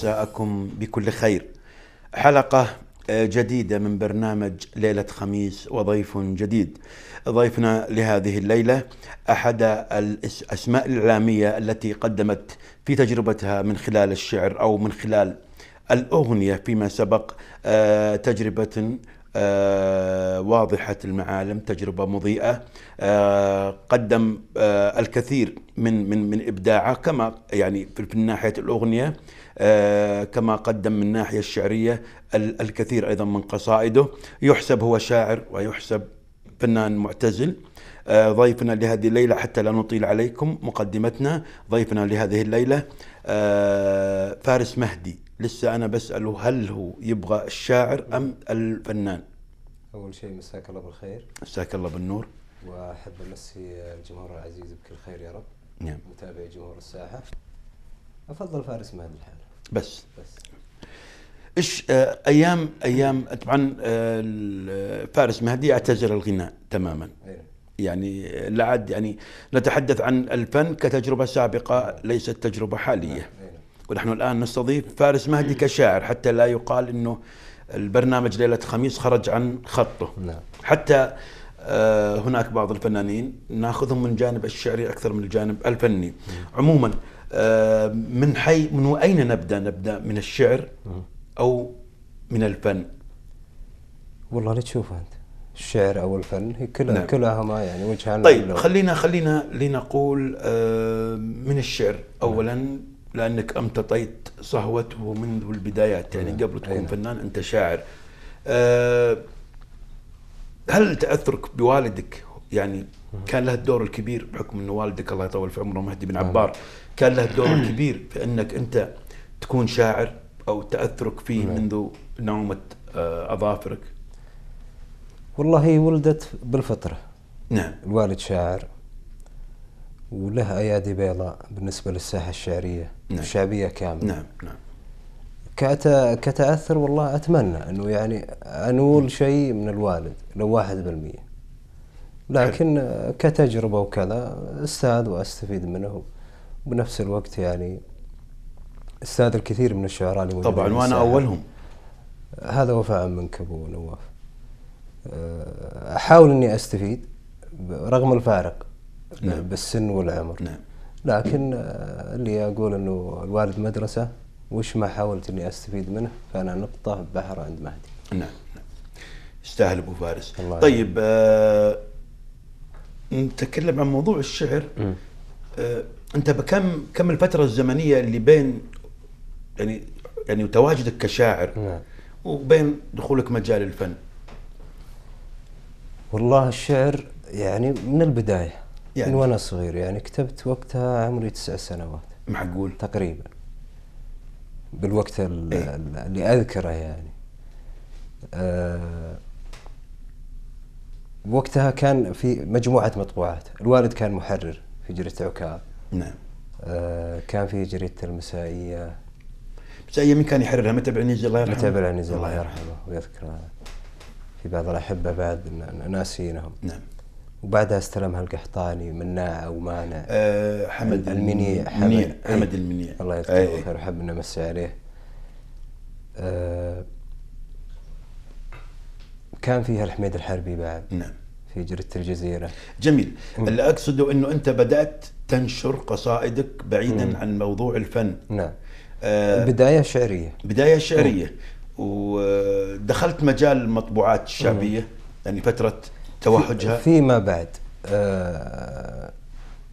مساءكم بكل خير حلقة آه، جديدة من برنامج ليلة خميس وضيف جديد ضيفنا لهذه الليلة أحد الأسماء الإعلامية التي قدمت في تجربتها من خلال الشعر أو من خلال الأغنية فيما سبق آه، تجربة آه، واضحة المعالم تجربة مضيئة قدم الكثير من من من إبداعه كما يعني في الناحية الأغنية آه، كما قدم من الناحية الشعرية الكثير أيضا من قصائده يحسب هو شاعر ويحسب فنان معتزل آه، ضيفنا لهذه الليلة حتى لا نطيل عليكم مقدمتنا ضيفنا لهذه الليلة آه، فارس مهدي لسه أنا بسأله هل هو يبغى الشاعر أم الفنان أول شيء مساك الله بالخير مساك الله بالنور وأحب أمسي الجمهور العزيز بكل خير يا رب نعم متابعي جمهور الساحة أفضل فارس مهدي الحالة بس ايش آه، ايام ايام طبعا آه، فارس مهدي اعتزل الغناء تماما أيوة. يعني آه، لا عاد يعني نتحدث عن الفن كتجربه سابقه ليست تجربه حاليه نعم، أيوة. ونحن الان نستضيف فارس مهدي كشاعر حتى لا يقال انه البرنامج ليله خميس خرج عن خطه نعم. حتى هناك بعض الفنانين ناخذهم من جانب الشعري اكثر من الجانب الفني عموما آه، من حي من اين نبدا؟ نبدا من الشعر او من الفن؟ والله لا تشوفه انت الشعر او الفن هي كلها نعم. كلهما يعني وجهان طيب اللو. خلينا خلينا لنقول آه، من الشعر اولا نعم. لانك امتطيت صهوته منذ البدايات يعني نعم. قبل تكون نعم. فنان انت شاعر آه، هل تاثرك بوالدك يعني كان له الدور الكبير بحكم انه والدك الله يطول في عمره مهدي بن نعم. عبار كان له دور كبير في انك انت تكون شاعر او تاثرك فيه نعم. منذ نومه آه، اظافرك والله هي ولدت بالفطره نعم الوالد شاعر وله ايادي بيضاء بالنسبه للساحه الشعريه نعم. الشعبيه كامله نعم نعم كتاثر والله اتمنى انه يعني انول شيء من الوالد لو 1% لكن آه، كتجربه وكذا استاذ واستفيد منه وبنفس الوقت يعني استاذ الكثير من الشعراء اللي طبعا وانا اولهم هذا وفاء منك ابو نواف احاول اني استفيد رغم الفارق نعم. بالسن والعمر نعم. لكن آه، اللي اقول انه الوالد مدرسه وش ما حاولت اني استفيد منه فانا نقطه بحر عند مهدي نعم, نعم. يستاهل ابو فارس الله طيب آه نتكلم عن موضوع الشعر آه انت بكم كم الفتره الزمنيه اللي بين يعني يعني تواجدك كشاعر نعم. وبين دخولك مجال الفن والله الشعر يعني من البدايه يعني. من وانا صغير يعني كتبت وقتها عمري تسع سنوات معقول تقريبا بالوقت إيه؟ اللي اذكره يعني أه وقتها كان في مجموعه مطبوعات الوالد كان محرر في جريده عكاظ نعم آه كان في جريده المسائيه مسائيه من كان يحررها متى عنيزي الله يرحمه متى عنيزي الله يرحمه ويذكره في بعض الاحبه بعد ناسينهم نعم وبعدها استلمها القحطاني مناع او مانع أه حمد المنيع حمد, حمد إيه. المنيع الله يذكره إيه. خير وحب نمسي عليه أه كان فيها الحميد الحربي بعد نعم في جريده الجزيره جميل اللي اقصده انه انت بدات تنشر قصائدك بعيدا مم. عن موضوع الفن نعم آه بداية شعرية بداية شعرية مم. ودخلت مجال المطبوعات الشعبية مم. يعني فترة توهجها فيما بعد آه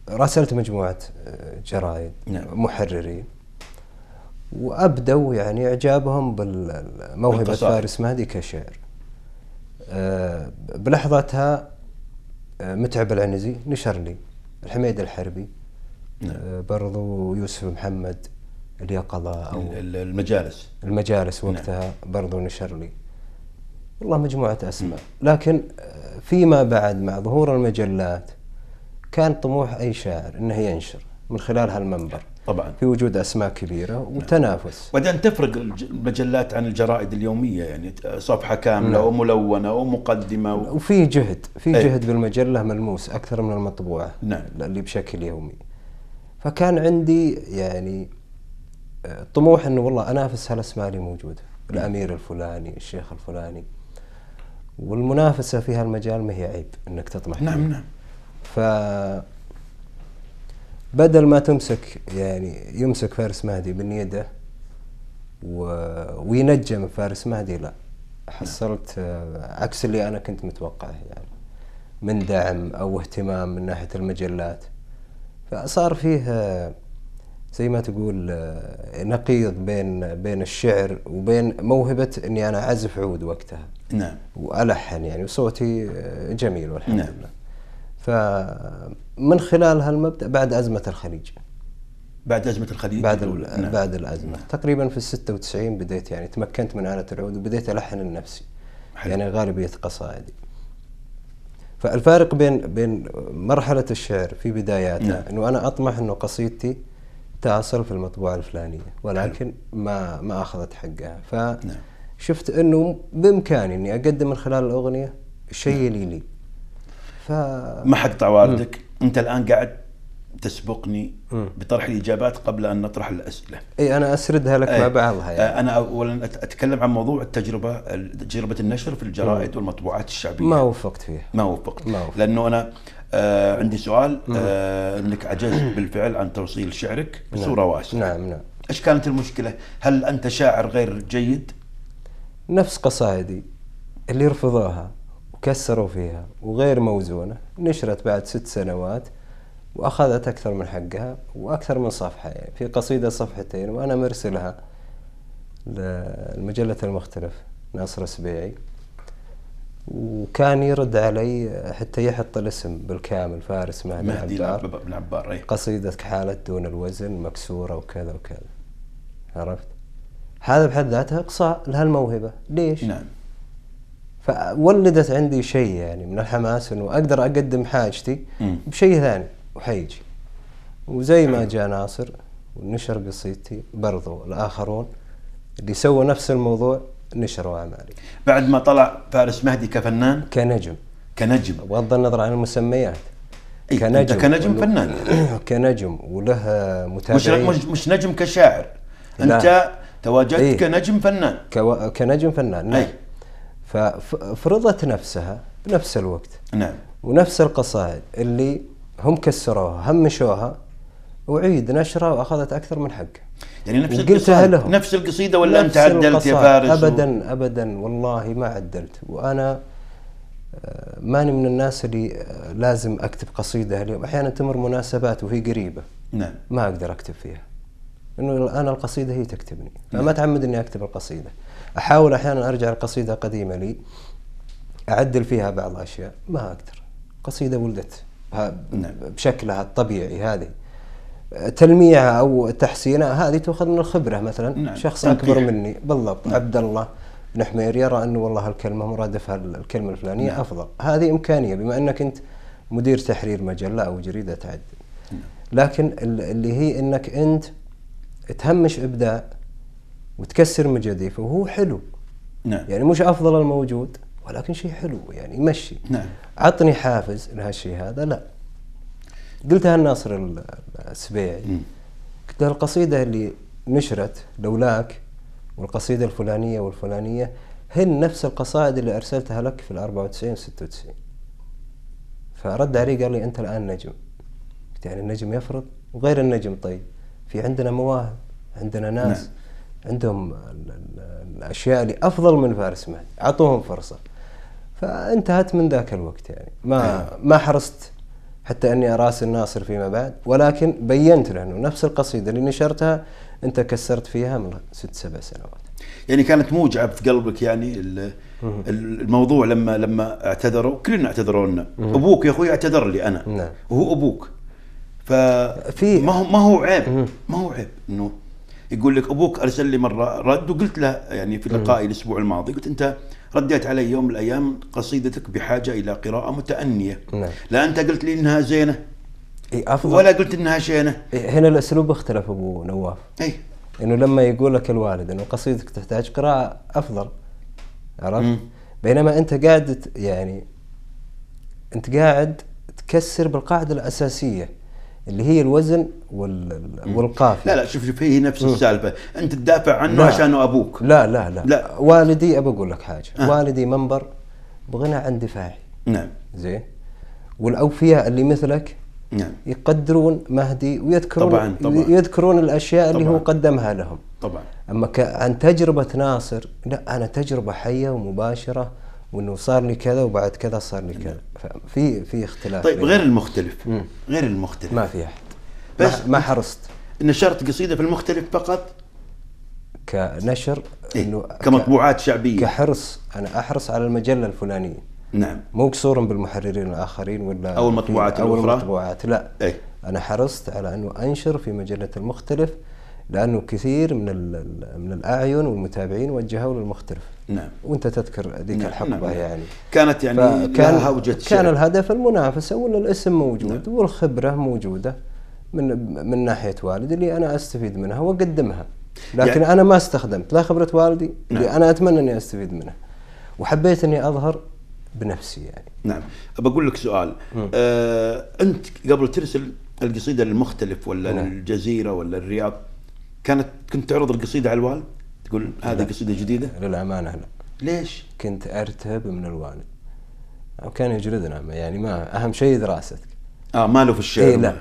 راسلت مجموعة آه، جرائد نعم. محررين وابدوا يعني اعجابهم بالموهبه فارس مهدي كشعر. أه بلحظتها آه، متعب العنزي نشر لي الحميد الحربي نعم. آه، برضو يوسف محمد اليقظة أو المجالس المجالس نعم. وقتها نعم. برضو نشر لي والله مجموعة أسماء لكن آه، فيما بعد مع ظهور المجلات كان طموح أي شاعر أنه ينشر من خلال هالمنبر طبعا في وجود اسماء كبيره وتنافس نعم. بعدين تفرق المجلات عن الجرائد اليوميه يعني صفحه كامله نعم. وملونه ومقدمه و... وفي جهد في أي. جهد بالمجله ملموس اكثر من المطبوعه نعم. اللي بشكل يومي فكان عندي يعني آه، طموح انه والله انافس هالاسماء اللي موجوده نعم. الامير الفلاني الشيخ الفلاني والمنافسه في هالمجال ما هي عيب انك تطمح نعم فيه. نعم ف بدل ما تمسك يعني يمسك فارس مهدي من يده و... وينجم فارس مهدي لا حصلت آه، عكس اللي انا كنت متوقعه يعني من دعم او اهتمام من ناحيه المجلات فصار فيه آه، زي ما تقول آه، نقيض بين بين الشعر وبين موهبه اني انا اعزف عود وقتها نعم والحن يعني وصوتي جميل والحمد نعم. لله فمن خلال هالمبدا بعد ازمه الخليج بعد ازمه الخليج بعد نعم. بعد الازمه نعم. تقريبا في ال 96 بديت يعني تمكنت من آلة العود وبديت الحن لنفسي يعني غالبيه قصائدي فالفارق بين بين مرحله الشعر في بداياتها نعم. انه انا اطمح انه قصيدتي تصل في المطبوعه الفلانيه ولكن حلو. ما ما اخذت حقها ف نعم. شفت انه بامكاني اني اقدم من خلال الاغنيه الشيء اللي نعم. لي ما حد طع واردك انت الان قاعد تسبقني بطرح الاجابات قبل ان نطرح الاسئله. اي انا اسردها لك مع بعضها يعني. انا اولا اتكلم عن موضوع التجربه تجربه النشر في الجرائد والمطبوعات الشعبيه. ما وفقت فيها ما وفقت. ما وفقت. لانه انا آه عندي سؤال آه انك عجزت بالفعل عن توصيل شعرك نعم. بصوره نعم. واسعه. نعم نعم. ايش كانت المشكله؟ هل انت شاعر غير جيد؟ نفس قصائدي اللي رفضوها. وكسروا فيها وغير موزونة نشرت بعد ست سنوات وأخذت أكثر من حقها وأكثر من صفحة يعني في قصيدة صفحتين وأنا مرسلها لمجلة المختلف ناصر السبيعي وكان يرد علي حتى يحط الاسم بالكامل فارس مهدي, مهدي العبار بن عبار أيه. قصيدة حالة دون الوزن مكسورة وكذا وكذا عرفت هذا بحد ذاته إقصاء لهالموهبة ليش؟ نعم فولدت عندي شيء يعني من الحماس انه اقدر اقدم حاجتي بشيء ثاني وحيجي وزي ما جاء ناصر ونشر قصيدتي برضو الاخرون اللي سووا نفس الموضوع نشروا اعمالي بعد ما طلع فارس مهدي كفنان كنجم كنجم بغض النظر عن المسميات إيه كنجم انت كنجم فنان كنجم وله متابعين مش, مش نجم كشاعر انت تواجدت إيه؟ كنجم فنان كو... كنجم فنان نعم. أي. ففرضت نفسها بنفس الوقت نعم ونفس القصائد اللي هم كسروها همشوها وعيد نشرها واخذت اكثر من حقها يعني نفس قلتها لهم نفس القصيده ولا انت عدلت يا فارس ابدا و... ابدا والله ما عدلت وانا آه، ماني من الناس اللي آه، لازم اكتب قصيده اليوم احيانا تمر مناسبات وهي قريبه نعم ما اقدر اكتب فيها انه انا القصيده هي تكتبني نعم. ما تعمد اني اكتب القصيده احاول احيانا ارجع لقصيده قديمه لي اعدل فيها بعض الاشياء ما اقدر قصيده ولدت نعم. بشكلها الطبيعي هذه تلميعها او تحسينها هذه تؤخذ من الخبره مثلا نعم. شخص اكبر مني بالضبط نعم. عبد الله بن حمير يرى انه والله الكلمه مرادفها الكلمه الفلانيه نعم. افضل هذه امكانيه بما انك انت مدير تحرير مجله او جريده تعدل نعم. لكن اللي هي انك انت تهمش ابداع وتكسر مجاذيفه وهو حلو نعم يعني مش افضل الموجود ولكن شيء حلو يعني يمشي نعم عطني حافز لهالشيء هذا لا قلتها الناصر السبيعي قلت له القصيده اللي نشرت لولاك والقصيده الفلانيه والفلانيه هن نفس القصائد اللي ارسلتها لك في ال 94 و 96 فرد علي قال لي انت الان نجم قلت يعني النجم يفرض وغير النجم طيب في عندنا مواهب عندنا ناس نعم. عندهم الاشياء اللي افضل من فارس مهدي اعطوهم فرصه فانتهت من ذاك الوقت يعني ما أيوة. ما حرصت حتى اني اراسل ناصر فيما بعد ولكن بينت له انه نفس القصيده اللي نشرتها انت كسرت فيها من ست سبع سنوات. يعني كانت موجعه في قلبك يعني الموضوع لما لما اعتذروا كلنا اعتذروا لنا ابوك يا اخوي اعتذر لي انا نعم. وهو ابوك ف ما هو ما هو عيب ما هو عيب انه يقول لك ابوك ارسل لي مره رد وقلت له يعني في لقائي الاسبوع الماضي قلت انت رديت علي يوم من الايام قصيدتك بحاجه الى قراءه متانيه نعم. لا انت قلت لي انها زينه اي افضل ولا قلت انها شينه هنا الاسلوب اختلف ابو نواف اي انه لما يقول لك الوالد انه قصيدتك تحتاج قراءه افضل عرفت؟ بينما انت قاعد يعني انت قاعد تكسر بالقاعده الاساسيه اللي هي الوزن والقافيه لا لا شوف شوف هي نفس السالفه انت تدافع عنه لا. نعم. عشانه ابوك لا لا لا, لا. والدي ابى اقول لك حاجه أه. والدي منبر بغنى عن دفاعي نعم زين والاوفياء اللي مثلك نعم يقدرون مهدي ويذكرون طبعا طبعا يذكرون الاشياء طبعاً اللي هو قدمها لهم طبعا اما عن تجربه ناصر لا انا تجربه حيه ومباشره وانه صار لي كذا وبعد كذا صار لي كذا نعم. في في اختلاف طيب غير المختلف مم. غير المختلف ما في احد بس ما حرصت نشرت قصيده في المختلف فقط كنشر إيه؟ انه كمطبوعات شعبيه كحرص انا احرص على المجله الفلانيه نعم مو قصورا بالمحررين الاخرين ولا او المطبوعات الاخرى او المطبوعات لا إيه؟ انا حرصت على انه انشر في مجله المختلف لانه كثير من من الاعين والمتابعين وجهوا للمختلف نعم وانت تذكر ذيك نعم الحقبه نعم يعني كانت يعني كان هوجه كان الهدف المنافسه وان الاسم موجود نعم والخبره موجوده من من ناحيه والدي اللي انا استفيد منها واقدمها لكن يعني انا ما استخدمت لا خبره والدي نعم اللي انا اتمنى اني استفيد منها وحبيت اني اظهر بنفسي يعني نعم بقول لك سؤال آه انت قبل ترسل القصيده للمختلف ولا نعم. للجزيره ولا الرياض كانت كنت تعرض القصيده على الوالد تقول هذه قصيده جديده للامانه لا ليش كنت ارتهب من الوالد كان يجردنا يعني ما اهم شيء دراستك اه ماله في الشعر إيه لا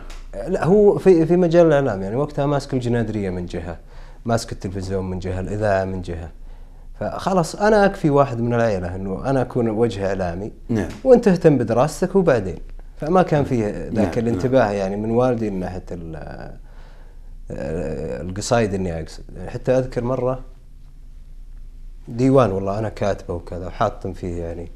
لا هو في في مجال الاعلام يعني وقتها ماسك الجنادريه من جهه ماسك التلفزيون من جهه الاذاعه من جهه فخلاص انا اكفي واحد من العيله انه انا اكون وجه اعلامي نعم. وانت اهتم بدراستك وبعدين فما كان فيه ذاك نعم. نعم. الانتباه نعم. يعني من والدي من ناحيه القصايد اني اقصد حتى اذكر مره ديوان والله انا كاتبه وكذا وحاطم فيه يعني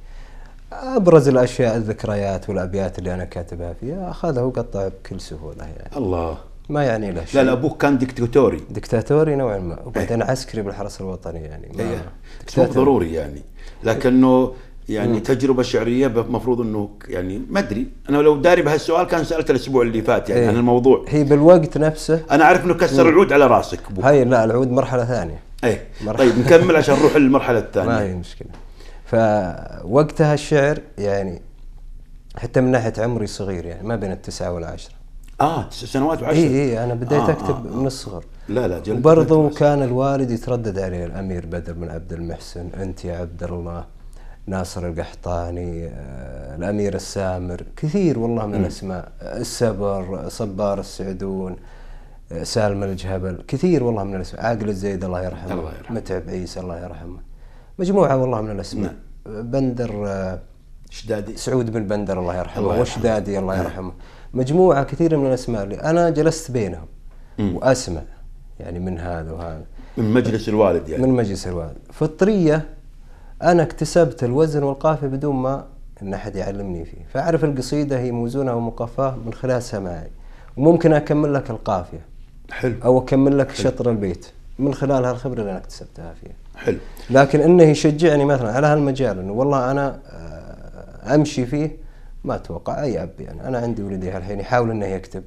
ابرز الاشياء الذكريات والابيات اللي انا كاتبها فيه اخذها وقطع بكل سهوله يعني الله ما يعني له شيء لا لا ابوك كان دكتاتوري دكتاتوري نوعا ما وبعدين عسكري بالحرس الوطني يعني إيه. ما ضروري يعني لكنه يعني مم. تجربه شعريه المفروض انه يعني ما ادري انا لو داري بهالسؤال كان سالت الاسبوع اللي فات يعني هي. إيه. عن الموضوع هي بالوقت نفسه انا اعرف انه كسر العود على راسك بو. هاي لا العود مرحله ثانيه ايه مرحلة طيب نكمل عشان نروح للمرحله الثانيه ما هي مشكله فوقتها الشعر يعني حتى من ناحيه عمري صغير يعني ما بين التسعه والعشره اه تسع سنوات إيه، وعشرة اي اي انا بديت آه،, آه اكتب آه من الصغر لا لا جلد وبرضه كان الوالد يتردد علي الامير بدر بن عبد المحسن انت يا عبد الله ناصر القحطاني آه، الأمير السامر كثير والله من الأسماء السبر صبار السعدون آه، سالم الجهبل كثير والله من الأسماء عاقل الزيد الله يرحمه الله يرحمه متعب عيسى الله يرحمه مجموعة والله من الأسماء نعم. آه، بندر شدادي سعود بن بندر الله يرحمه الله وشدادي الله نعم. يرحمه مجموعة كثيرة من الأسماء اللي أنا جلست بينهم وأسمع يعني من هذا وهذا من مجلس الوالد يعني من مجلس الوالد فطرية أنا اكتسبت الوزن والقافية بدون ما إن أحد يعلمني فيه فأعرف القصيدة هي موزونة ومقفاة من خلال سماعي وممكن أكمل لك القافية حلو أو أكمل لك حلو. شطر البيت من خلال هالخبرة اللي أنا اكتسبتها فيها حلو لكن إنه يشجعني مثلا على هالمجال إنه والله أنا آه، أمشي فيه ما أتوقع أي أب يعني أنا عندي ولدي هالحين يحاول إنه يكتب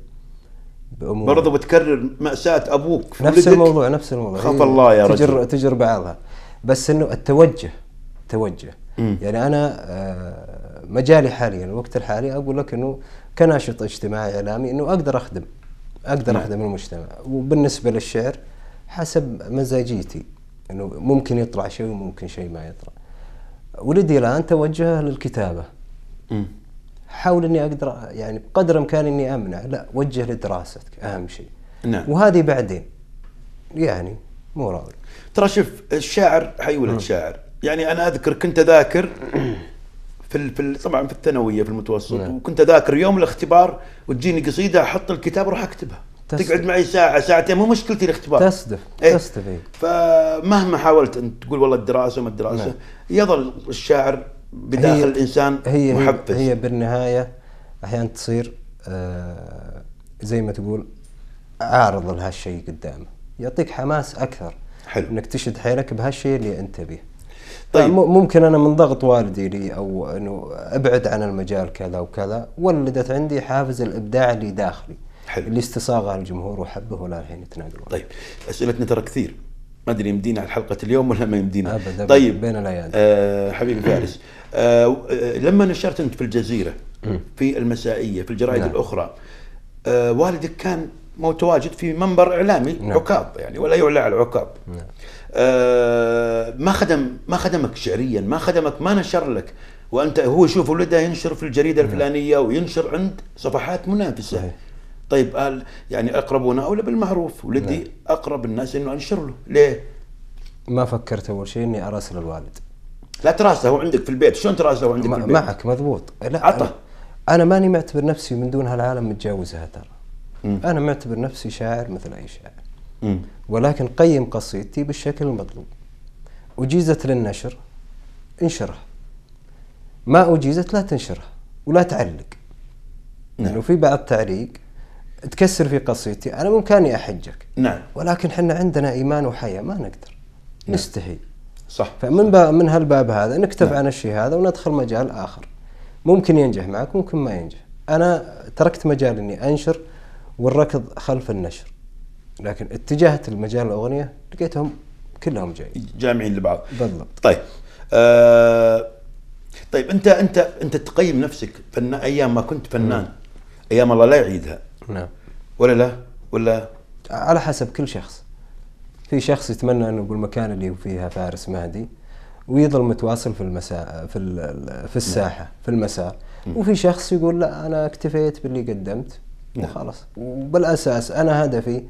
بأمور برضه بتكرر مأساة أبوك في نفس الموضوع نفس الموضوع خف إيه، الله يا تجر رجل تجر بعضها بس إنه التوجه توجه مم. يعني انا آه، مجالي حاليا الوقت الحالي اقول لك انه كناشط اجتماعي اعلامي انه اقدر اخدم اقدر مم. نعم. اخدم المجتمع وبالنسبه للشعر حسب مزاجيتي انه ممكن يطلع شيء وممكن شيء ما يطلع ولدي الان توجهه للكتابه مم. حاول اني اقدر يعني بقدر امكاني اني امنع لا وجه لدراستك اهم شيء نعم وهذه بعدين يعني مو راضي ترى شوف الشاعر حيولد شاعر يعني انا اذكر كنت اذاكر في في طبعا في الثانويه في المتوسط نعم. وكنت اذاكر يوم الاختبار وتجيني قصيده احط الكتاب واروح اكتبها تصدف. تقعد معي ساعه ساعتين مو مشكلتي الاختبار تصدف ايه؟ تصدف ايه؟ فمهما حاولت ان تقول والله الدراسه ما الدراسه نعم. يظل الشاعر بداخل هي الانسان هي محفز هي بالنهايه احيانا تصير آه زي ما تقول عارض لهالشيء قدامه يعطيك حماس اكثر حلو انك تشد حيلك بهالشيء اللي انت به طيب ممكن انا من ضغط والدي لي او انه ابعد عن المجال كذا وكذا ولدت عندي حافز الابداع اللي داخلي حلو. اللي استصاغه الجمهور وحبه ولا الحين يتناقلون طيب اسئلتنا ترى كثير ما ادري يمدينا على حلقه اليوم ولا ما يمدينا أبدا طيب بين الايادي آه حبيبي فارس آه, آه، لما نشرت انت في الجزيره في المسائيه في الجرائد نعم. الاخرى آه والدك كان متواجد في منبر اعلامي نعم. عقاب يعني ولا يعلى على العقاب نعم. آه، ما خدم ما خدمك شعريا ما خدمك ما نشر لك وانت هو يشوف ولده ينشر في الجريده نعم. الفلانيه وينشر عند صفحات منافسه صحيح. طيب قال يعني اقربنا اولى بالمعروف ولدي نعم. اقرب الناس انه انشر له ليه ما فكرت اول شيء اني اراسل الوالد لا تراسله هو عندك في البيت شلون تراسله عندك في البيت معك مضبوط لا عطى أنا, انا ماني معتبر نفسي من دون هالعالم متجاوزها ترى انا معتبر نفسي شاعر مثل اي شاعر ولكن قيم قصيدتي بالشكل المطلوب أجيزت للنشر انشرها ما أجيزت لا تنشرها ولا تعلق نعم. لأنه في بعض تعليق تكسر في قصيدتي أنا بإمكاني أحجك نعم ولكن حنا عندنا إيمان وحياة ما نقدر نعم. نستحي صح فمن صح. من هالباب هذا نكتب نعم. عن الشيء هذا وندخل مجال آخر ممكن ينجح معك ممكن ما ينجح أنا تركت مجال إني أنشر والركض خلف النشر لكن اتجهت لمجال الاغنيه لقيتهم كلهم جايين جامعين لبعض بالضبط طيب آه طيب انت انت انت تقيم نفسك فن... ايام ما كنت فنان م. ايام الله لا يعيدها نعم ولا لا ولا على حسب كل شخص في شخص يتمنى انه بالمكان اللي فيها فارس مهدي ويظل متواصل في المساء في في الساحه نعم. في المساء وفي شخص يقول لا انا اكتفيت باللي قدمت نعم. وخلاص وبالاساس انا هدفي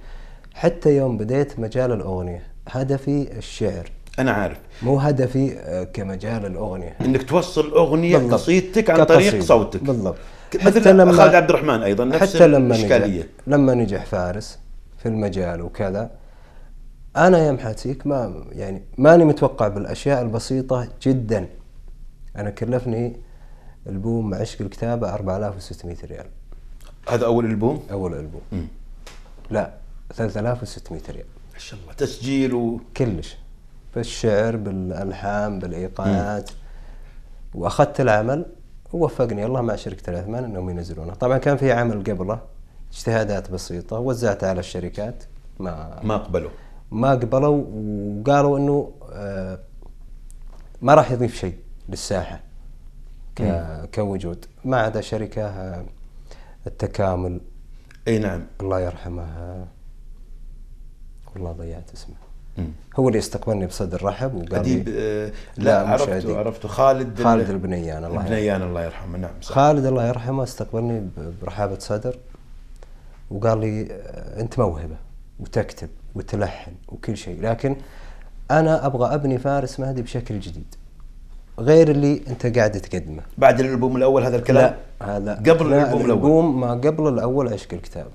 حتى يوم بديت مجال الاغنيه هدفي الشعر انا عارف مو هدفي آه، كمجال الاغنيه انك توصل اغنيه بالضبط. قصيدتك عن كقصيد. طريق صوتك بالضبط حتى لما خالد عبد الرحمن ايضا نفس حتى لما الاشكاليه نجح لما نجح فارس في المجال وكذا انا يا محاتيك ما يعني ماني متوقع بالاشياء البسيطه جدا انا كلفني البوم عشق الكتابه 4600 ريال هذا اول البوم؟ اول البوم م. لا 3600 ريال ما شاء الله تسجيل و... كلش بالشعر بالالحان بالايقاعات واخذت العمل ووفقني الله مع شركه العثمان انهم ينزلونه طبعا كان في عمل قبله اجتهادات بسيطه وزعتها على الشركات ما ما قبلوا ما قبلوا وقالوا انه آه، ما راح يضيف شيء للساحه كوجود ما عدا شركه آه، التكامل اي نعم الله يرحمها والله ضيعت اسمه هو اللي استقبلني بصدر رحب وقال أديب لي آه، لا, لا عرفته عديب. عرفته خالد خالد البنيان الله البنيان الله يرحمه نعم صح. خالد الله يرحمه استقبلني برحابة صدر وقال لي آه، أنت موهبة وتكتب وتلحن وكل شيء لكن أنا أبغى أبني فارس مهدي بشكل جديد غير اللي أنت قاعد تقدمه بعد الألبوم الأول هذا الكلام؟ لا هذا قبل لا الألبوم الأول الألبوم ما قبل الأول عشق الكتاب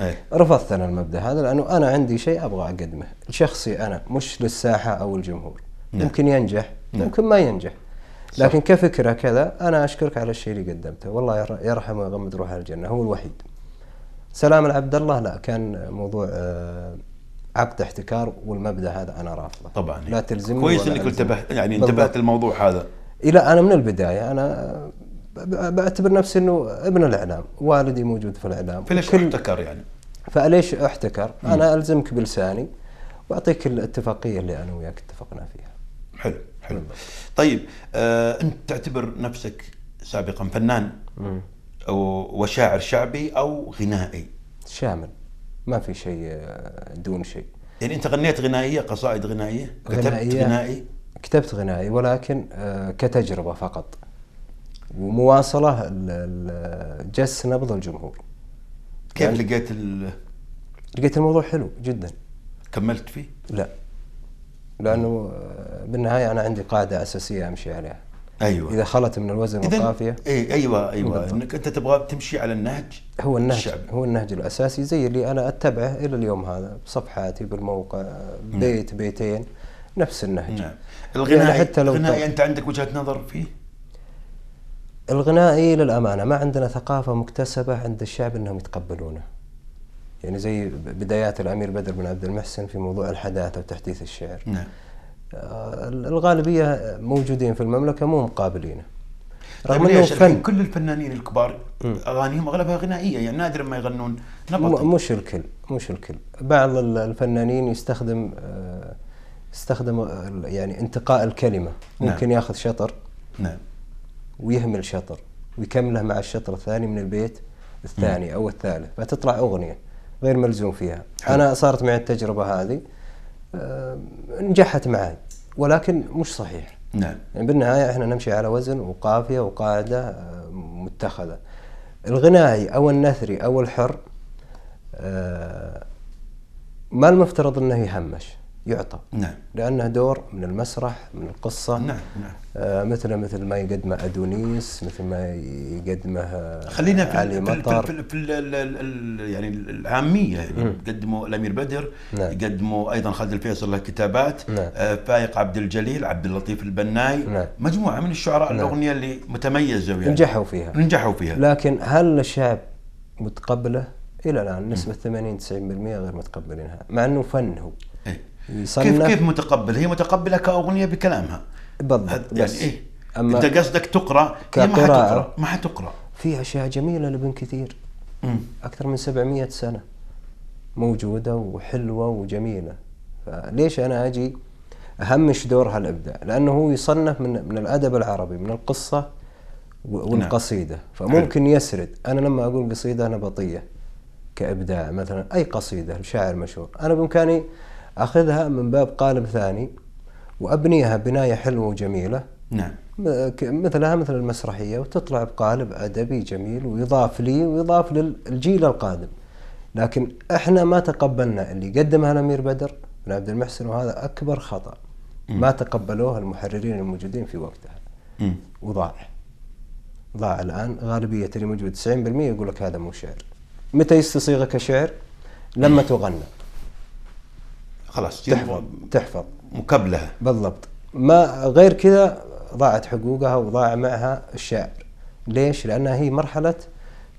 أي. رفضت انا المبدا هذا لانه انا عندي شيء ابغى اقدمه شخصي انا مش للساحه او الجمهور نعم. يمكن ينجح نعم. يمكن ما ينجح صح. لكن كفكره كذا انا اشكرك على الشيء اللي قدمته والله يرحمه ويغمد روحه الجنه هو الوحيد سلام العبد الله لا كان موضوع آه، عقد احتكار والمبدا هذا انا رافضه طبعا لا تلزمني كويس انك انتبهت يعني انتبهت للموضوع هذا الى انا من البدايه انا بعتبر نفسي انه ابن الاعلام، والدي موجود في الاعلام فليش وكل... احتكر يعني؟ فليش احتكر؟ مم. انا الزمك بلساني واعطيك الاتفاقيه اللي انا وياك اتفقنا فيها. حلو حلو. مم. طيب آه انت تعتبر نفسك سابقا فنان أو وشاعر شعبي او غنائي؟ شامل ما في شيء آه، دون شيء. يعني انت غنيت غنائيه قصائد غنائيه؟ غنائية كتبت غنائي؟ كتبت غنائي ولكن آه كتجربه فقط. ومواصله جس نبض الجمهور كيف يعني لقيت ال... لقيت الموضوع حلو جدا كملت فيه؟ لا لانه بالنهايه انا عندي قاعده اساسيه امشي عليها ايوه اذا خلت من الوزن والقافيه إيه، ايوه ايوه انك انت تبغى تمشي على النهج هو النهج الشعب. هو النهج الاساسي زي اللي انا اتبعه الى اليوم هذا بصفحاتي بالموقع نعم. بيت بيتين نفس النهج نعم يعني الغنائي يعني حتى لو الغنائي انت عندك وجهه نظر فيه؟ الغنائي للأمانة ما عندنا ثقافة مكتسبة عند الشعب أنهم يتقبلونه يعني زي بدايات الأمير بدر بن عبد المحسن في موضوع الحداثة وتحديث الشعر نعم. آه، الغالبية موجودين في المملكة مو مقابلينه طيب رغم انه فن كل الفنانين الكبار اغانيهم اغلبها غنائيه يعني نادرا ما يغنون نبطي مش الكل مش الكل بعض الفنانين يستخدم آه، يستخدم يعني انتقاء الكلمه نعم. ممكن نعم. ياخذ شطر نعم ويهمل شطر ويكمله مع الشطر الثاني من البيت الثاني م. او الثالث فتطلع اغنيه غير ملزوم فيها حلو. انا صارت معي التجربه هذه أه نجحت معي ولكن مش صحيح نعم يعني بالنهايه احنا نمشي على وزن وقافيه وقاعده آه، متخذه الغنائي او النثري او الحر أه ما المفترض انه يهمش يعطى نعم لأنه دور من المسرح من القصة نعم نعم آه مثل مثل ما يقدمه أدونيس مثل ما يقدمه خلينا في آه، علي مطر في, في, في يعني العامية يعني يقدموا الأمير بدر نعم. يقدموا أيضا خالد الفيصل له كتابات نعم. آه فايق عبد الجليل عبد اللطيف البناي نعم. مجموعة من الشعراء نعم. الأغنية اللي متميزة يعني نجحوا فيها نجحوا فيها لكن هل الشعب متقبله؟ إلى الآن نسبة 80 90% غير متقبلينها مع أنه فن هو كيف كيف متقبل هي متقبله كاغنيه بكلامها بالضبط يعني بس إيه؟ أما انت قصدك تقرا كقراءة ما حتقرا ما حتقرا في اشياء جميله لابن كثير مم. اكثر من 700 سنه موجوده وحلوه وجميله فليش انا اجي اهمش دورها الابداع لانه هو يصنف من من الادب العربي من القصه نعم. والقصيده فممكن يسرد انا لما اقول قصيده نبطيه كابداع مثلا اي قصيده لشاعر مشهور انا بامكاني أخذها من باب قالب ثاني وأبنيها بناية حلوة وجميلة نعم مثلها مثل المسرحية وتطلع بقالب أدبي جميل ويضاف لي ويضاف للجيل القادم لكن احنا ما تقبلنا اللي قدمها الأمير بدر بن عبد المحسن وهذا أكبر خطأ ما تقبلوه المحررين الموجودين في وقتها وضاع ضاع الآن غالبية اللي موجود 90% يقول لك هذا مو شعر متى يستصيغه كشعر؟ لما تغنى خلاص تحفظ تحفظ مكبلها بالضبط ما غير كذا ضاعت حقوقها وضاع معها الشاعر ليش؟ لانها هي مرحله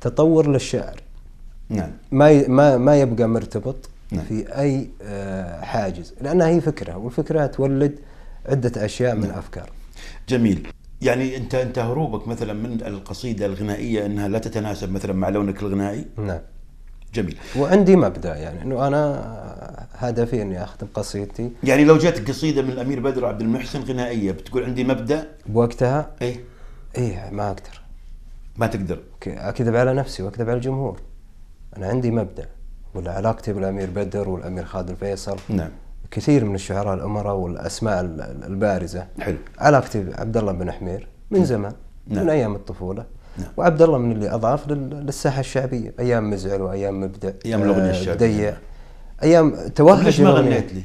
تطور للشاعر نعم ما ما ما يبقى مرتبط نعم. في اي آه، حاجز لانها هي فكره والفكره تولد عده اشياء نعم. من افكار جميل يعني انت انت هروبك مثلا من القصيده الغنائيه انها لا تتناسب مثلا مع لونك الغنائي نعم جميل وعندي مبدا يعني انه انا هدفي اني اختم قصيدتي يعني لو جاتك قصيده من الامير بدر عبد المحسن غنائيه بتقول عندي مبدا بوقتها اي اي ما اقدر ما تقدر اكذب على نفسي واكذب على الجمهور انا عندي مبدا ولا علاقتي بالامير بدر والامير خالد الفيصل نعم كثير من الشعراء الامراء والاسماء البارزه حلو علاقتي بعبد الله بن حمير من نعم. زمان نعم. من ايام الطفوله نعم. وعبد الله من اللي اضاف للساحه الشعبيه ايام مزعل وايام مبدع ايام الاغنيه آه، الشعبيه ايام توهج طيب، ليش ما غنيت لي؟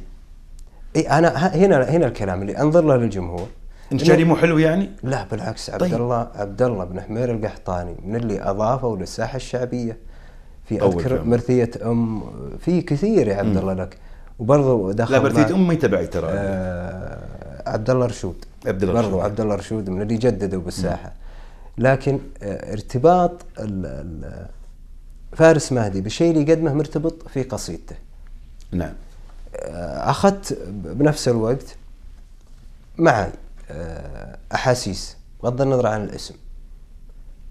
اي انا هنا هنا الكلام اللي انظر له للجمهور انت شاري مو حلو يعني؟ لا بالعكس طيب. عبد طيب. الله عبد الله بن حمير القحطاني من اللي اضافوا للساحه الشعبيه في اذكر مرثيه ام في كثير يا عبد الله لك وبرضه دخل لا مرثيه ام ما تبعي ترى آه عبد الله رشود عبد الله رشود برضه عبد الله رشود من اللي جددوا بالساحه لكن آه، ارتباط فارس مهدي بالشيء اللي يقدمه مرتبط في قصيدته نعم آه، اخذت بنفس الوقت معي آه، احاسيس بغض النظر عن الاسم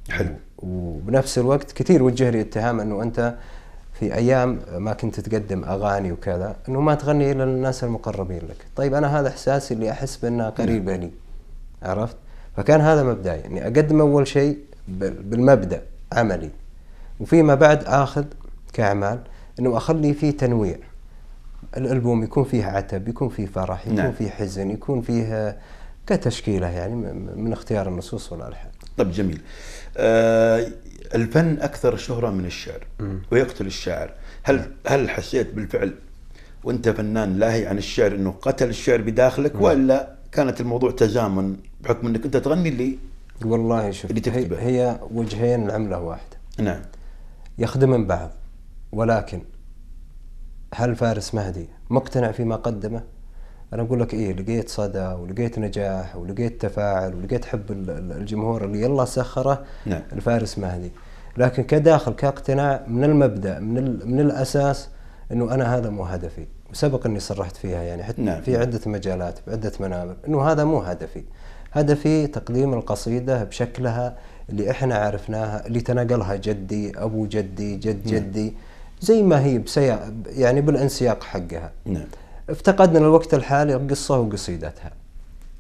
حلو وبنفس الوقت كثير وجه لي اتهام انه انت في ايام ما كنت تقدم اغاني وكذا انه ما تغني الا للناس المقربين لك طيب انا هذا احساسي اللي احس بانه قريبه لي نعم. عرفت فكان هذا مبداي اني اقدم اول شيء بالمبدا عملي وفيما بعد اخذ كاعمال انه اخلي فيه تنويع الالبوم يكون فيه عتب يكون فيه فرح يكون نعم. فيه حزن يكون فيه كتشكيله يعني من اختيار النصوص والالحان طب جميل آه الفن اكثر شهره من الشعر م. ويقتل الشاعر هل نعم. هل حسيت بالفعل وانت فنان لاهي عن الشعر انه قتل الشعر بداخلك م. نعم. والا كانت الموضوع تزامن بحكم انك انت تغني اللي والله شوف اللي تكتبه هي وجهين العمله واحده نعم يخدمن بعض ولكن هل فارس مهدي مقتنع فيما قدمه؟ انا اقول لك ايه لقيت صدى ولقيت نجاح ولقيت تفاعل ولقيت حب الجمهور اللي الله سخره نعم. لفارس مهدي لكن كداخل كاقتناع من المبدا من من الاساس انه انا هذا مو هدفي وسبق اني صرحت فيها يعني حتى نعم. في عده مجالات بعده منابر انه هذا مو هدفي هدفي تقديم القصيدة بشكلها اللي احنا عرفناها اللي تناقلها جدي أبو جدي جد نعم. جدي زي ما هي بسيا يعني بالانسياق حقها نعم. افتقدنا الوقت الحالي القصة وقصيدتها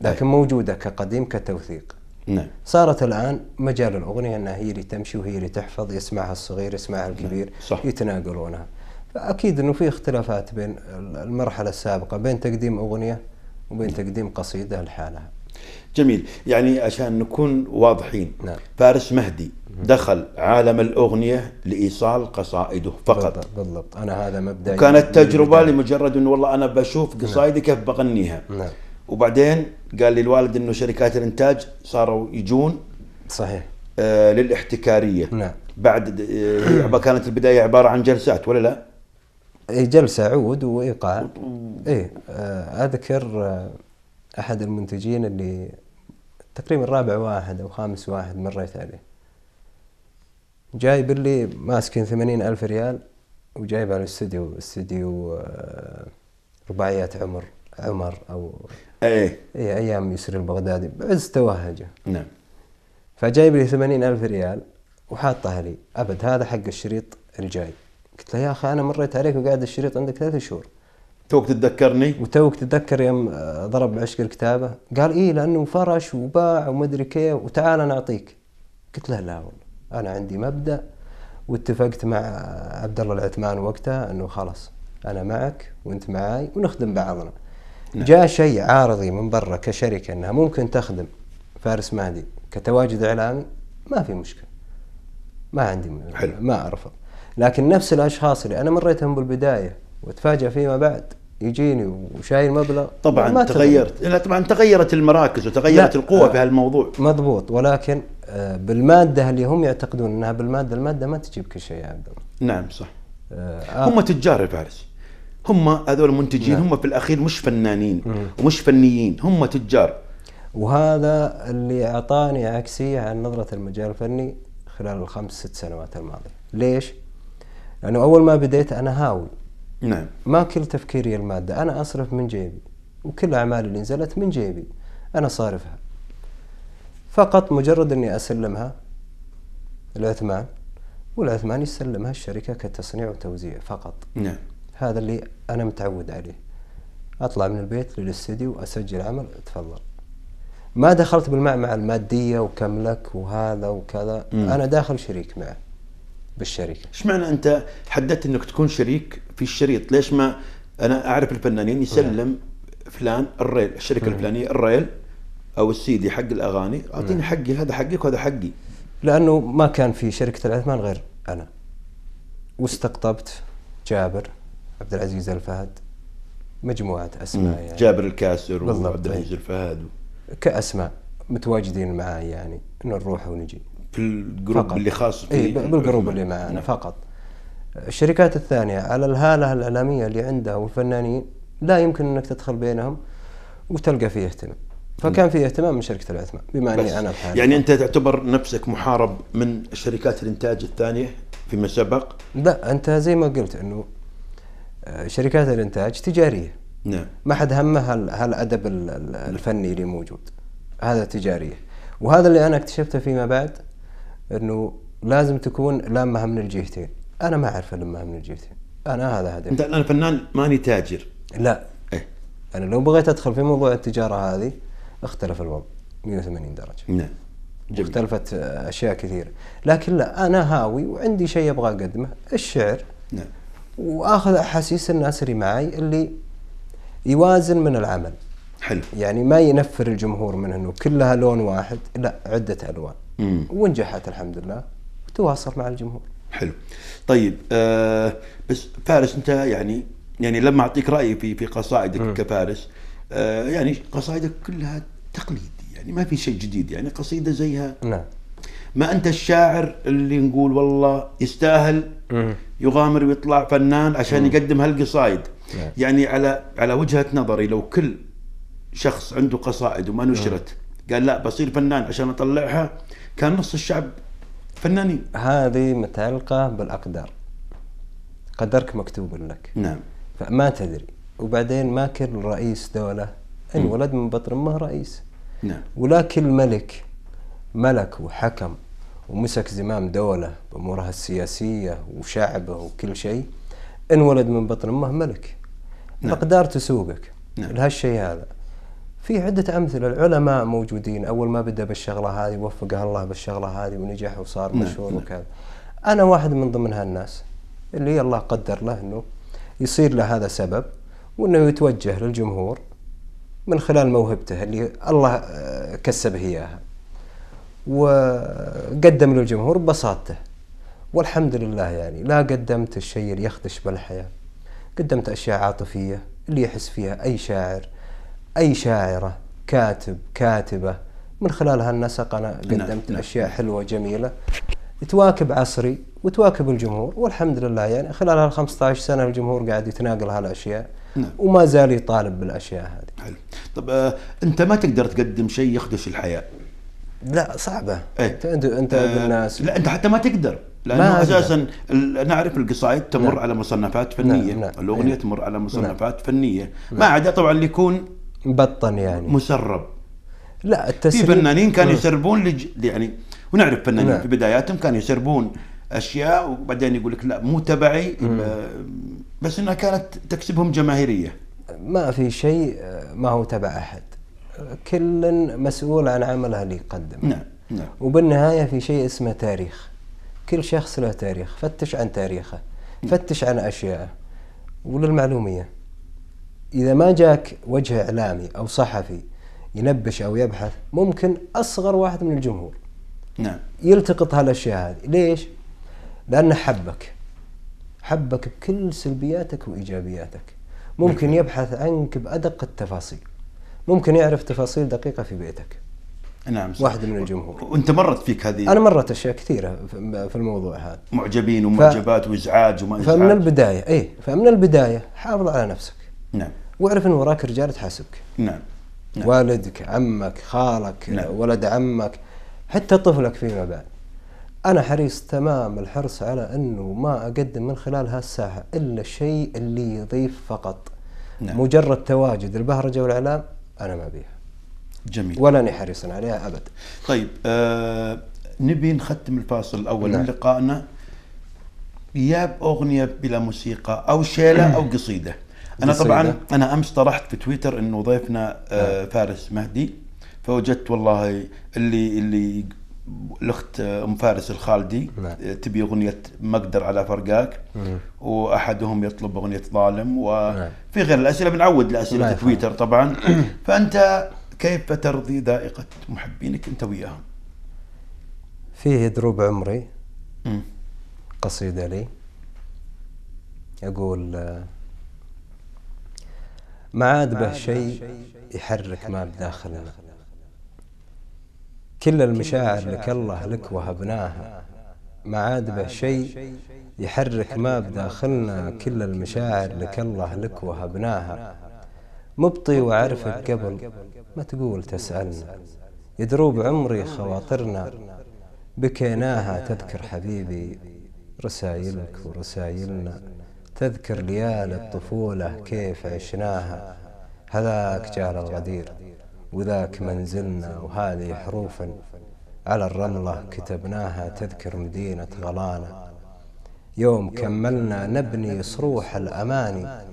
طيب. لكن نعم. موجودة كقديم كتوثيق نعم. صارت الآن مجال الأغنية أنها هي اللي تمشي وهي اللي تحفظ يسمعها الصغير يسمعها نعم. الكبير نعم. صح. يتناقلونها فأكيد أنه في اختلافات بين المرحلة السابقة بين تقديم أغنية وبين تقديم قصيدة لحالها جميل يعني عشان نكون واضحين نعم. فارس مهدي دخل عالم الأغنية لإيصال قصائده فقط بالضبط, بالضبط. أنا هذا مبدأ كانت تجربة لمجرد أنه والله أنا بشوف نعم. قصائدي كيف بغنيها نعم. وبعدين قال لي الوالد أنه شركات الإنتاج صاروا يجون صحيح آه، للاحتكارية نعم بعد آه، كانت البداية عبارة عن جلسات ولا لا؟ إيه، جلسة عود وإيقاع إيه آه، أذكر آه احد المنتجين اللي تقريبا رابع واحد او خامس واحد مريت عليه جايب لي ماسكين ثمانين ألف ريال وجايب على الاستديو استديو آه، رباعيات عمر عمر او اي اي ايام يسري البغدادي بعز توهجه نعم فجايب لي ثمانين ألف ريال وحاطها لي ابد هذا حق الشريط الجاي قلت له يا اخي انا مريت عليك وقاعد الشريط عندك ثلاث شهور توك تتذكرني وتوك تتذكر يوم آه، ضرب عشق الكتابه قال ايه لانه فرش وباع وما ادري كيف وتعال انا اعطيك قلت له لا والله انا عندي مبدا واتفقت مع آه، عبد الله العثمان وقتها انه خلاص انا معك وانت معي ونخدم بعضنا نعم. جاء شيء عارضي من برا كشركه انها ممكن تخدم فارس مهدي كتواجد اعلامي ما في مشكله ما عندي حلو. ما ارفض لكن نفس الاشخاص اللي انا مريتهم بالبدايه وتفاجأ فيما بعد يجيني وشايل مبلغ طبعا ما تغيرت لا طبعا تغيرت المراكز وتغيرت القوى آه، في هالموضوع مضبوط ولكن آه، بالماده اللي هم يعتقدون انها بالماده الماده ما تجيب كل شيء يا عبد الله نعم صح آه. هم آه. تجار الفارس هم هذول المنتجين نعم. هم في الاخير مش فنانين ومش فنيين هم تجار وهذا اللي اعطاني عكسيه عن نظره المجال الفني خلال الخمس ست سنوات الماضيه ليش؟ لانه يعني اول ما بديت انا هاوي نعم ما كل تفكيري المادة أنا أصرف من جيبي وكل أعمالي اللي نزلت من جيبي أنا صارفها فقط مجرد أني أسلمها العثمان والعثمان يسلمها الشركة كتصنيع وتوزيع فقط نعم هذا اللي أنا متعود عليه أطلع من البيت للاستديو أسجل عمل أتفضل ما دخلت بالمعمعة المادية وكم لك وهذا وكذا مم. أنا داخل شريك معه بالشركة ايش معنى أنت حددت أنك تكون شريك في الشريط ليش ما انا اعرف الفنانين يسلم فلان الريل الشركه الفلانيه الريل او السيدي حق الاغاني اعطيني حقي هذا حقك وهذا حقي لانه ما كان في شركه العثمان غير انا واستقطبت جابر عبد العزيز الفهد مجموعه اسماء يعني جابر الكاسر وعبد العزيز الفهد كاسماء متواجدين معي يعني نروح ونجي في الجروب اللي خاص إيه بالجروب اللي معنا نعم. فقط الشركات الثانية على الهالة الإعلامية اللي عندها والفنانين لا يمكن أنك تدخل بينهم وتلقى فيه اهتمام فكان في اهتمام من شركه العثمان بما اني انا بحالي يعني انت تعتبر نفسك محارب من شركات الانتاج الثانيه فيما سبق؟ لا انت زي ما قلت انه آه، شركات الانتاج تجاريه نعم ما حد همه هالادب الفني اللي موجود هذا تجاريه وهذا اللي انا اكتشفته فيما بعد انه لازم تكون لامها من الجهتين انا ما اعرف الا من جيبتي انا هذا هدفي انت انا فنان ماني تاجر لا إيه؟ انا لو بغيت ادخل في موضوع التجاره هذه اختلف الوضع 180 درجه نعم جميل. اختلفت اشياء كثيره لكن لا انا هاوي وعندي شيء ابغى اقدمه الشعر نعم واخذ احاسيس الناس اللي معي اللي يوازن من العمل حلو يعني ما ينفر الجمهور من انه كلها لون واحد لا عده الوان مم. ونجحت الحمد لله وتواصل مع الجمهور حلو طيب آه بس فارس انت يعني يعني لما اعطيك رايي في في قصائدك م. كفارس آه يعني قصائدك كلها تقليدي يعني ما في شيء جديد يعني قصيده زيها نعم ما انت الشاعر اللي نقول والله يستاهل م. يغامر ويطلع فنان عشان م. يقدم هالقصايد نعم. يعني على على وجهه نظري لو كل شخص عنده قصائد وما نشرت قال لا بصير فنان عشان اطلعها كان نص الشعب فنانين هذه متعلقة بالأقدار قدرك مكتوب لك نعم فما تدري وبعدين ما كل رئيس دولة انولد من بطن امه رئيس نعم ولا كل ملك ملك وحكم ومسك زمام دولة بأمورها السياسية وشعبه وكل شيء انولد من بطن امه ملك نعم. أقدار تسوقك نعم. لهالشيء هذا في عدة أمثلة العلماء موجودين أول ما بدأ بالشغلة هذه وفقها الله بالشغلة هذه ونجح وصار نعم، مشهور نعم. وكذا أنا واحد من ضمن هالناس اللي الله قدر له أنه يصير له هذا سبب وأنه يتوجه للجمهور من خلال موهبته اللي الله آه، كسبه إياها وقدم للجمهور ببساطته والحمد لله يعني لا قدمت الشيء اللي يخدش بالحياة قدمت أشياء عاطفية اللي يحس فيها أي شاعر اي شاعره كاتب كاتبه من خلال هالنسق انا نعم، قدمت نعم. اشياء حلوه جميله تواكب عصري وتواكب الجمهور والحمد لله يعني خلال هال 15 سنه الجمهور قاعد يتناقل هالاشياء نعم. وما زال يطالب بالاشياء هذه حلو طب آه انت ما تقدر تقدم شيء يخدش الحياه لا صعبه ايه؟ انت انت, انت آه الناس لا انت حتى ما تقدر لانه ما اساسا نعرف القصائد تمر نعم. على مصنفات فنيه نعم. نعم. الاغنيه ايه؟ تمر على نعم. مصنفات نعم. فنيه نعم. ما عدا طبعا اللي يكون مبطن يعني مسرب لا التسريب في فنانين كانوا آه. يسربون لج... يعني ونعرف فنانين نعم. في بداياتهم كانوا يسربون اشياء وبعدين يقول لك لا مو تبعي بس انها كانت تكسبهم جماهيريه ما في شيء آه، ما هو تبع احد كل مسؤول عن عمله اللي يقدمه نعم نعم وبالنهايه في شيء اسمه تاريخ كل شخص له تاريخ فتش عن تاريخه نعم. فتش عن اشياءه وللمعلوميه إذا ما جاك وجه إعلامي أو صحفي ينبش أو يبحث ممكن أصغر واحد من الجمهور نعم يلتقط هالأشياء هذه ليش؟ لأنه حبك حبك بكل سلبياتك وإيجابياتك ممكن نعم. يبحث عنك بأدق التفاصيل ممكن يعرف تفاصيل دقيقة في بيتك نعم صحيح. واحد من الجمهور وانت مرت فيك هذه انا مرت اشياء كثيره في الموضوع هذا معجبين ومعجبات ف... وازعاج وما ازعاج فمن البدايه اي فمن البدايه حافظ على نفسك نعم واعرف ان وراك رجال تحاسبك نعم. نعم والدك عمك خالك نعم. ولد عمك حتى طفلك فيما بعد انا حريص تمام الحرص على انه ما اقدم من خلال هالساحه الا الشيء اللي يضيف فقط نعم. مجرد تواجد البهرجه والاعلام انا ما بيها جميل ولاني حريص عليها ابدا طيب آه نبي نختم الفاصل الاول نعم. من لقائنا يا باغنيه بلا موسيقى او شيله او قصيده انا طبعا انا امس طرحت في تويتر انه ضيفنا آه, آه. فارس مهدي فوجدت والله اللي اللي الاخت آه، ام فارس الخالدي نعم. آه، تبي اغنيه ما اقدر على فرقاك واحدهم يطلب اغنيه ظالم وفي نعم. غير الاسئله بنعود لاسئله نعم. تويتر طبعا فانت كيف ترضي ذائقه محبينك انت وياهم؟ فيه دروب عمري قصيده لي اقول ما عاد به شيء يحرك ما بداخلنا كل المشاعر لك الله لك وهبناها ما عاد به شيء يحرك ما بداخلنا كل المشاعر لك الله لك وهبناها مبطي وعرفك قبل ما تقول تسألنا يدروب عمري خواطرنا بكيناها تذكر حبيبي رسايلك ورسايلنا تذكر ليالي الطفولة كيف عشناها هذاك جال الغدير وذاك منزلنا وهذه حروفا على الرملة كتبناها تذكر مدينة غلانا يوم كملنا نبني صروح الأماني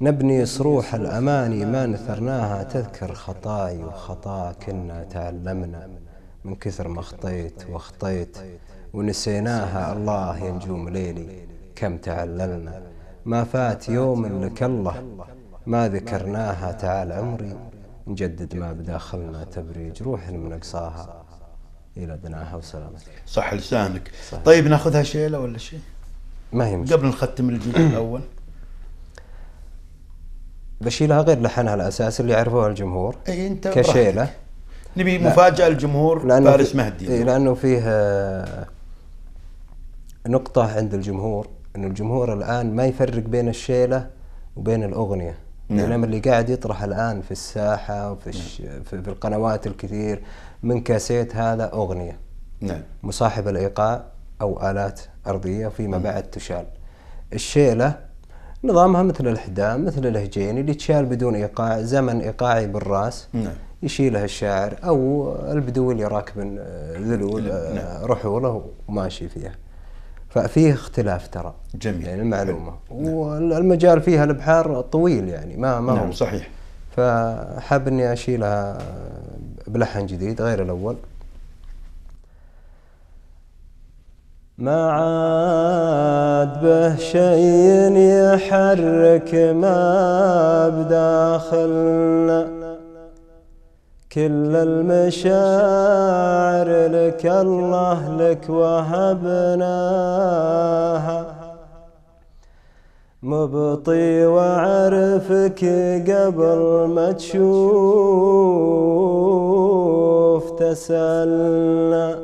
نبني صروح الأماني ما نثرناها تذكر خطاي وخطا كنا تعلمنا من كثر ما خطيت واخطيت ونسيناها الله يا نجوم ليلي كم تعللنا ما فات يوم لك الله ما ذكرناها تعال عمري نجدد ما بداخلنا تبريج روح من اقصاها الى ادناها وسلامتك صح لسانك صح. طيب ناخذها شيله ولا شيء ما هي مشكلة. قبل نختم الجزء الاول بشيلها غير لحنها الاساسي اللي يعرفوها الجمهور اي انت كشيله نبي مفاجاه للجمهور فارس مهدي لانه فيه آه، نقطه عند الجمهور أن الجمهور الآن ما يفرق بين الشيلة وبين الأغنية نعم. الإعلام اللي قاعد يطرح الآن في الساحة وفي الش... نعم. في القنوات الكثير من كاسيت هذا أغنية نعم. مصاحب الإيقاع أو آلات أرضية فيما نعم. بعد تشال الشيلة نظامها مثل الحدام مثل الهجين اللي تشال بدون إيقاع زمن إيقاعي بالرأس نعم. يشيلها الشاعر أو البدوي اللي راكب آه، ذلول نعم. آه، رحوله وماشي فيها ففيه اختلاف ترى جميل يعني المعلومه نعم. والمجال فيها البحار طويل يعني ما ما نعم هو صحيح فحاب اني اشيلها بلحن جديد غير الاول ما عاد به شيء يحرك ما بداخلنا كل المشاعر لك الله لك وهبناها مبطي وعرفك قبل ما تشوف تسلنا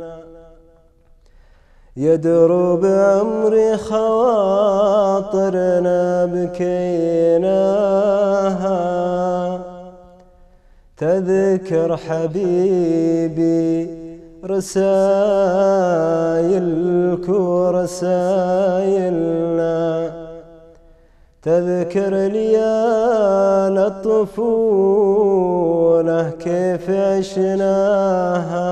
يدرو بعمري خواطرنا بكيناها تذكر حبيبي رسايلك ورسايلنا تذكر ليال الطفولة كيف عشناها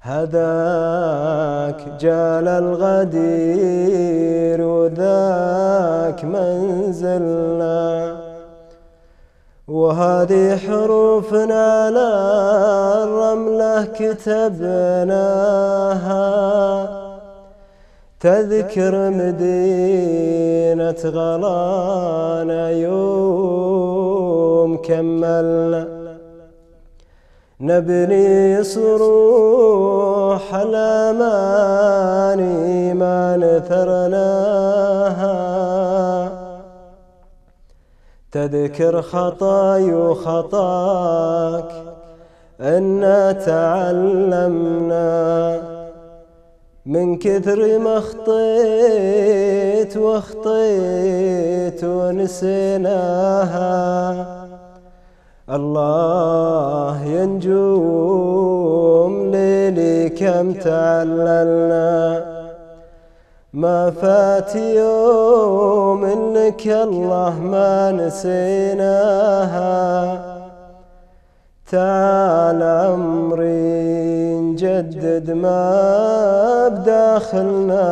هذاك جال الغدير وذاك منزلنا وهذه حروفنا لا الرملة كتبناها تذكر مدينة غلانا يوم كملنا نبني صروح الأماني ما نثرناها تذكر خطاي وخطاك إنا تعلمنا من كثر ما اخطيت واخطيت ونسيناها الله ينجوم ليلي كم تعللنا ما فات يوم انك الله ما نسيناها تعال عمري نجدد ما بداخلنا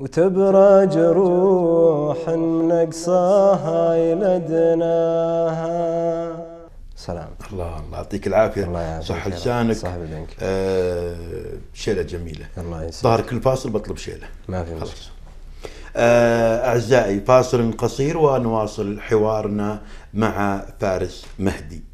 وتبرى جروح نقصاها يلدناها سلام الله الله يعطيك العافيه الله يعافيك صح لسانك آه شيله جميله الله يسلمك ظهر كل فاصل بطلب شيله ما في مشكله آه اعزائي فاصل قصير ونواصل حوارنا مع فارس مهدي